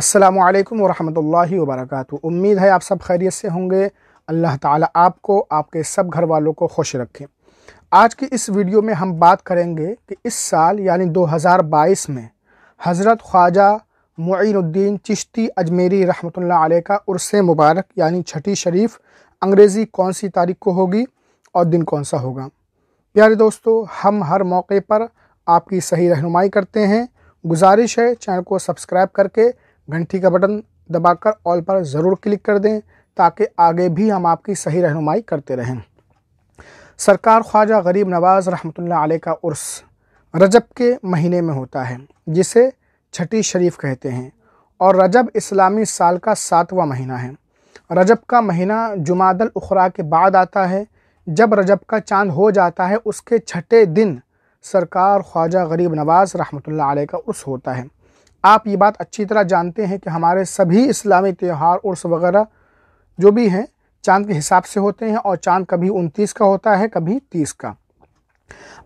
असलकम वरहमल वबरक उम्मीद है आप सब खैरियत से होंगे अल्लाह ताला आपको आपके सब घर वालों को खुश रखें आज की इस वीडियो में हम बात करेंगे कि इस साल यानी 2022 में हज़रत ख्वाजा मुइनुद्दीन चिश्ती अजमेरी रहमतुल्लाह अलैह का उर्स मुबारक यानी छठी शरीफ अंग्रेज़ी कौन सी तारीख को होगी और दिन कौन सा होगा प्यारे दोस्तों हम हर मौके पर आपकी सही रहनुमाई करते हैं गुजारिश है चैनल को सब्सक्राइब करके घंटी का बटन दबाकर ऑल पर ज़रूर क्लिक कर दें ताकि आगे भी हम आपकी सही रहनुमाई करते रहें सरकार ख्वाजा गरीब नवाज आल का उर्स रजब के महीने में होता है जिसे छठी शरीफ कहते हैं और रजब इस्लामी साल का सातवां महीना है रजब का महीना जुमादल उखरा के बाद आता है जब रजब का चांद हो जाता है उसके छठे दिन सरकार ख्वाजा गरीब नवाज रहमत आल का उर्स होता है आप ये बात अच्छी तरह जानते हैं कि हमारे सभी इस्लामी त्यौहार उर्स वगैरह जो भी हैं चांद के हिसाब से होते हैं और चांद कभी उनतीस का होता है कभी तीस का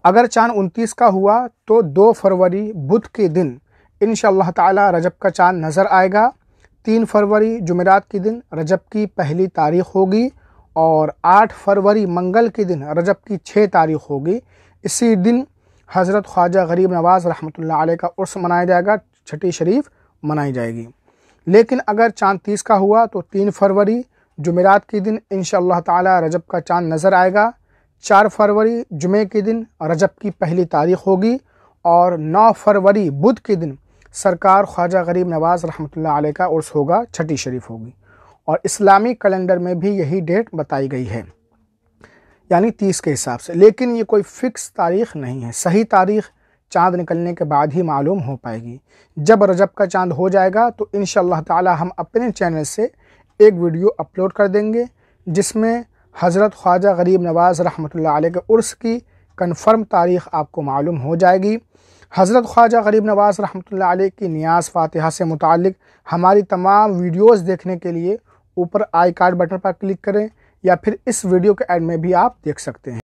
अगर चांद उनतीस का हुआ तो दो फरवरी बुध के दिन इन ताला रजब का चांद नज़र आएगा तीन फरवरी जुमेरात के दिन रजब की पहली तारीख होगी और आठ फरवरी मंगल के दिन रजब की छः तारीख होगी इसी दिन हज़रत ख्वाजा गरीब नवाज़ रहमत का उर्स मनाया जाएगा छठी शरीफ मनाई जाएगी लेकिन अगर चांद तीस का हुआ तो तीन फरवरी जुमेरात के दिन इन ताला रजब का चाँद नज़र आएगा चार फरवरी जुमे के दिन रजब की पहली तारीख होगी और नौ फरवरी बुध के दिन सरकार ख्वाजा गरीब नवाज रहमत का उर्स होगा छठी शरीफ होगी और इस्लामी कैलेंडर में भी यही डेट बताई गई है यानी तीस के हिसाब से लेकिन ये कोई फ़िक्स तारीख नहीं है सही तारीख चांद निकलने के बाद ही मालूम हो पाएगी जब रजब का चांद हो जाएगा तो इन ताला हम अपने चैनल से एक वीडियो अपलोड कर देंगे जिसमें हज़रत ख्वाजा गरीब नवाज़ रहमत आल के उर्स की कन्फर्म तारीख़ आपको मालूम हो जाएगी हज़रत ख्वाजा गरीब नवाज़ रहमत आल की न्याज फ़ातिहा से मुतल हमारी तमाम वीडियोज़ देखने के लिए ऊपर आई कार्ड बटन पर क्लिक करें या फिर इस वीडियो के एंड में भी आप देख सकते हैं